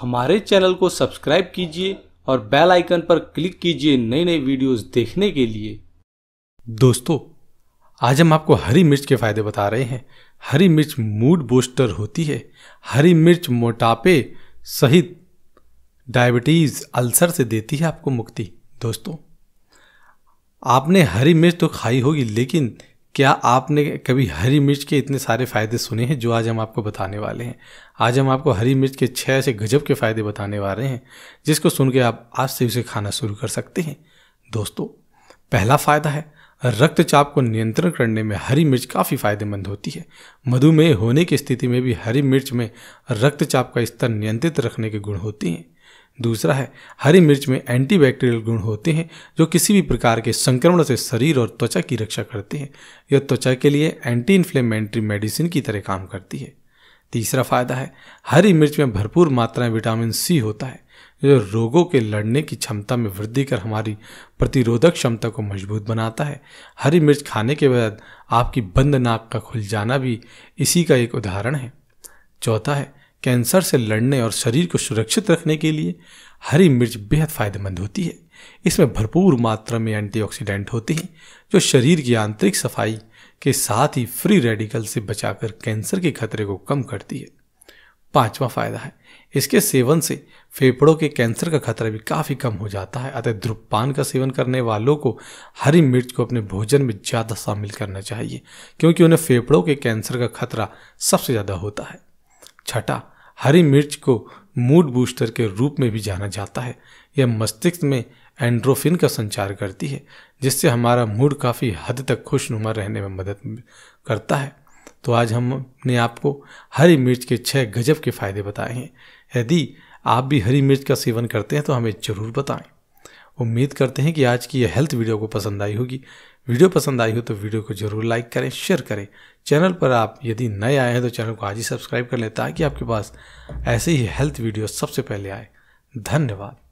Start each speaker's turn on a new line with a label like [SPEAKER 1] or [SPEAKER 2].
[SPEAKER 1] हमारे चैनल को सब्सक्राइब कीजिए और बेल आइकन पर क्लिक कीजिए नई नई वीडियोस देखने के लिए दोस्तों आज हम आपको हरी मिर्च के फायदे बता रहे हैं हरी मिर्च मूड बूस्टर होती है हरी मिर्च मोटापे सहित डायबिटीज़ अल्सर से देती है आपको मुक्ति दोस्तों आपने हरी मिर्च तो खाई होगी लेकिन क्या आपने कभी हरी मिर्च के इतने सारे फ़ायदे सुने हैं जो आज हम आपको बताने वाले हैं आज हम आपको हरी मिर्च के छः ऐसे गजब के फ़ायदे बताने वाले हैं जिसको सुन के आप आज से उसे खाना शुरू कर सकते हैं दोस्तों पहला फ़ायदा है रक्तचाप को नियंत्रण करने में हरी मिर्च काफ़ी फायदेमंद होती है मधुमेह होने की स्थिति में भी हरी मिर्च में रक्तचाप का स्तर नियंत्रित रखने के गुण होते हैं दूसरा है हरी मिर्च में एंटीबैक्टीरियल गुण होते हैं जो किसी भी प्रकार के संक्रमण से शरीर और त्वचा की रक्षा करते हैं यह त्वचा के लिए एंटी इन्फ्लेमेंट्री मेडिसिन की तरह काम करती है तीसरा फायदा है हरी मिर्च में भरपूर मात्रा में विटामिन सी होता है जो रोगों के लड़ने की क्षमता में वृद्धि कर हमारी प्रतिरोधक क्षमता को मजबूत बनाता है हरी मिर्च खाने के बाद आपकी बंद नाक का खुल जाना भी इसी का एक उदाहरण है चौथा है कैंसर से लड़ने और शरीर को सुरक्षित रखने के लिए हरी मिर्च बेहद फायदेमंद होती है इसमें भरपूर मात्रा में एंटीऑक्सीडेंट होते हैं जो शरीर की आंतरिक सफाई के साथ ही फ्री रेडिकल से बचाकर कैंसर के खतरे को कम करती है पांचवा फायदा है इसके सेवन से फेफड़ों के कैंसर का खतरा भी काफ़ी कम हो जाता है अतः ध्रुपान का सेवन करने वालों को हरी मिर्च को अपने भोजन में ज़्यादा शामिल करना चाहिए क्योंकि उन्हें फेफड़ों के कैंसर का खतरा सबसे ज़्यादा होता है छठा हरी मिर्च को मूड बूस्टर के रूप में भी जाना जाता है यह मस्तिष्क में एंड्रोफिन का संचार करती है जिससे हमारा मूड काफ़ी हद तक खुशनुमा रहने में मदद करता है तो आज हमने आपको हरी मिर्च के छः गजब के फ़ायदे बताए हैं यदि आप भी हरी मिर्च का सेवन करते हैं तो हमें ज़रूर बताएं उम्मीद करते हैं कि आज की यह हेल्थ वीडियो को पसंद आई होगी वीडियो पसंद आई हो तो वीडियो को जरूर लाइक करें शेयर करें चैनल पर आप यदि नए आए हैं तो चैनल को आज ही सब्सक्राइब कर लें ताकि आपके पास ऐसे ही हेल्थ वीडियो सबसे पहले आए धन्यवाद